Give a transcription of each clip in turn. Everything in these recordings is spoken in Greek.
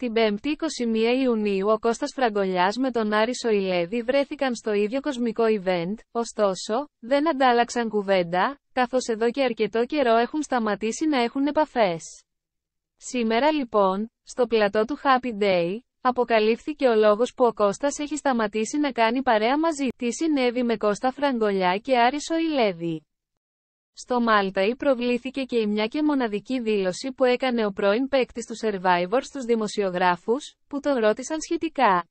Την 5η 21 Ιουνίου ο Κώστας Φραγκολιάς με τον Άρη Σοηλέδη βρέθηκαν στο ίδιο κοσμικό event, ωστόσο, δεν αντάλλαξαν κουβέντα, καθώς εδώ και αρκετό καιρό έχουν σταματήσει να έχουν επαφές. Σήμερα λοιπόν, στο πλατό του Happy Day, αποκαλύφθηκε ο λόγος που ο Κώστας έχει σταματήσει να κάνει παρέα μαζί. Τι συνέβη με Κώστα Φραγκολιά και Άρη Σοηλέδη. Στο Μάλτα ή προβλήθηκε και η μια και μοναδική δήλωση που έκανε ο πρώην παίκτης του Survivor στους δημοσιογράφους, που τον ρώτησαν σχετικά.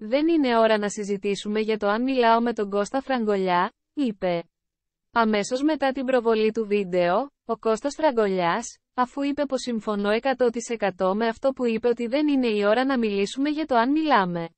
«Δεν είναι ώρα να συζητήσουμε για το αν μιλάω με τον Κώστα Φραγκολιά», είπε. Αμέσως μετά την προβολή του βίντεο, ο Κώστας Φραγκολιάς, αφού είπε πως συμφωνώ 100% με αυτό που είπε ότι δεν είναι η ώρα να μιλήσουμε για το αν μιλάμε.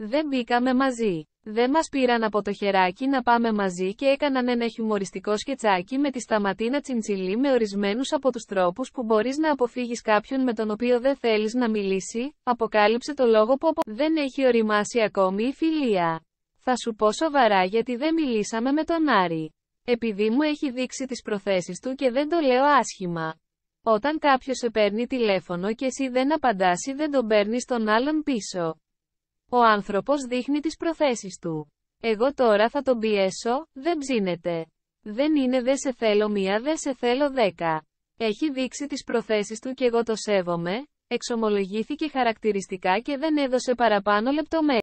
Δεν μπήκαμε μαζί. Δεν μας πήραν από το χεράκι να πάμε μαζί και έκαναν ένα χιουμοριστικό σκετσάκι με τη σταματίνα τσιντσιλή με ορισμένους από τους τρόπους που μπορείς να αποφύγεις κάποιον με τον οποίο δεν θέλεις να μιλήσει, αποκάλυψε το λόγο που απο... δεν έχει οριμάσει ακόμη η φιλία. Θα σου πω σοβαρά γιατί δεν μιλήσαμε με τον Άρη. Επειδή μου έχει δείξει τις προθέσεις του και δεν το λέω άσχημα. Όταν κάποιος σε παίρνει τηλέφωνο και εσύ δεν απαντάς δεν τον παίρνεις τον άλλον πίσω. Ο άνθρωπος δείχνει τις προθέσεις του. Εγώ τώρα θα τον πιέσω, δεν ψήνεται. Δεν είναι δε σε θέλω μία δε σε θέλω δέκα. Έχει δείξει τις προθέσεις του και εγώ το σέβομαι, εξομολογήθηκε χαρακτηριστικά και δεν έδωσε παραπάνω λεπτομέρειες.